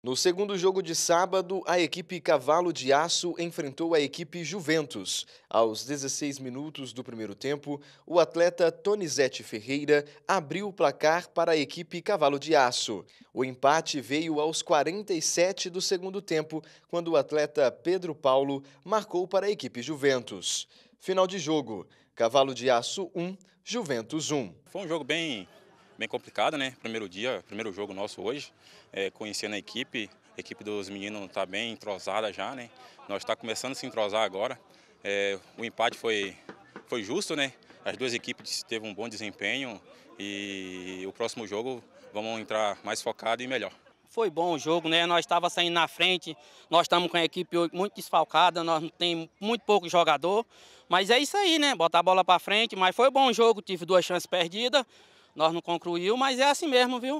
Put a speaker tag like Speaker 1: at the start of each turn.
Speaker 1: No segundo jogo de sábado, a equipe Cavalo de Aço enfrentou a equipe Juventus. Aos 16 minutos do primeiro tempo, o atleta Tonizete Ferreira abriu o placar para a equipe Cavalo de Aço. O empate veio aos 47 do segundo tempo, quando o atleta Pedro Paulo marcou para a equipe Juventus. Final de jogo: Cavalo de Aço 1, Juventus 1. Foi um jogo
Speaker 2: bem bem complicada, né? Primeiro dia, primeiro jogo nosso hoje, é, conhecendo a equipe. A equipe dos meninos está bem entrosada já, né? Nós está começando a se entrosar agora. É, o empate foi, foi justo, né? As duas equipes teve um bom desempenho e o próximo jogo vamos entrar mais focado e melhor. Foi bom o jogo,
Speaker 3: né? Nós estava saindo na frente, nós estamos com a equipe muito desfalcada, nós temos muito pouco jogador, mas é isso aí, né? Botar a bola para frente, mas foi bom o jogo, tive duas chances perdidas, nós não concluímos, mas é assim mesmo, viu?